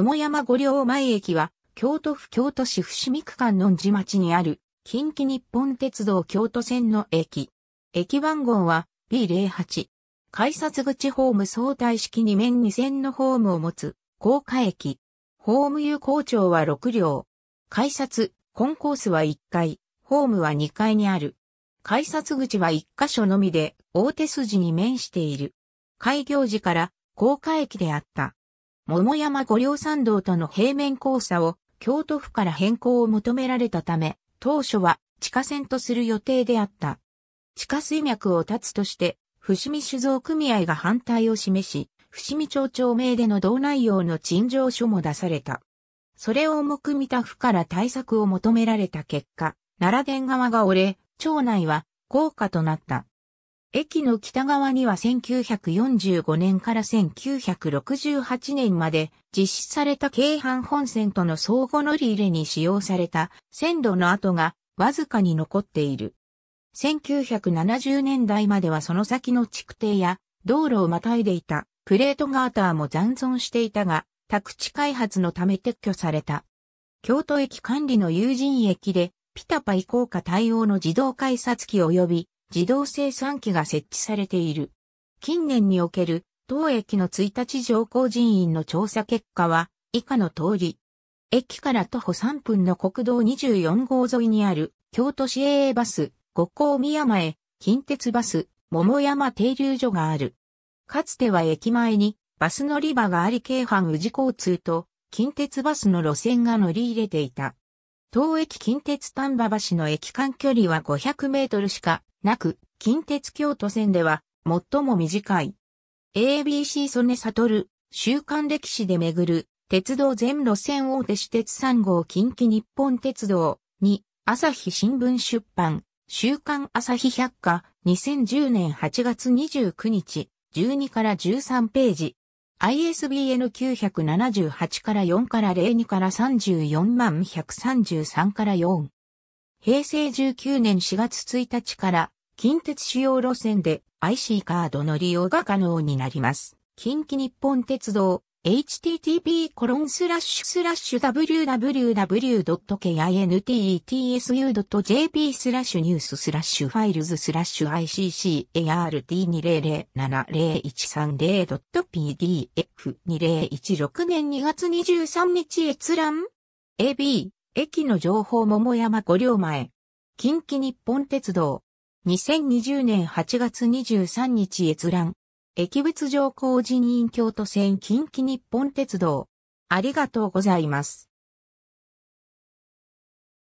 桃山五両前駅は、京都府京都市伏見区間の寺町にある、近畿日本鉄道京都線の駅。駅番号は B08。改札口ホーム相対式2面2線のホームを持つ、高架駅。ホーム有効長は6両。改札、コンコースは1階、ホームは2階にある。改札口は1箇所のみで、大手筋に面している。開業時から、高架駅であった。桃山五稜山道との平面交差を京都府から変更を求められたため、当初は地下線とする予定であった。地下水脈を断つとして、伏見酒造組合が反対を示し、伏見町長名での道内容の陳情書も出された。それを重く見た府から対策を求められた結果、奈良殿側が折れ、町内は高価となった。駅の北側には1945年から1968年まで実施された京阪本線との相互乗り入れに使用された線路の跡がわずかに残っている。1970年代まではその先の築堤や道路をまたいでいたプレートガーターも残存していたが、宅地開発のため撤去された。京都駅管理の有人駅でピタパこうか対応の自動改札機及び自動生産機が設置されている。近年における当駅の1日乗降人員の調査結果は以下の通り。駅から徒歩3分の国道24号沿いにある京都市営バス五甲宮前近鉄バス桃山停留所がある。かつては駅前にバス乗り場があり京阪宇治交通と近鉄バスの路線が乗り入れていた。当駅近鉄丹波橋の駅間距離は500メートルしかなく、近鉄京都線では、最も短い。ABC 曽根悟、週刊歴史で巡る、鉄道全路線大手私鉄3号近畿日本鉄道に、朝日新聞出版、週刊朝日百科、2010年8月29日、12から13ページ。ISBN 978から4から02から34万133から4。平成19年4月1日から近鉄主要路線で IC カードの利用が可能になります。近畿日本鉄道 http コロンスラッシュスラッシュ www.kintetsu.jp スラッシュニューススラッシュファイルズスラッシュ ICCART20070130.pdf2016 年2月23日閲覧 AB 駅の情報桃山五両前。近畿日本鉄道。2020年8月23日閲覧。駅別上工人員京都線近畿日本鉄道。ありがとうございます。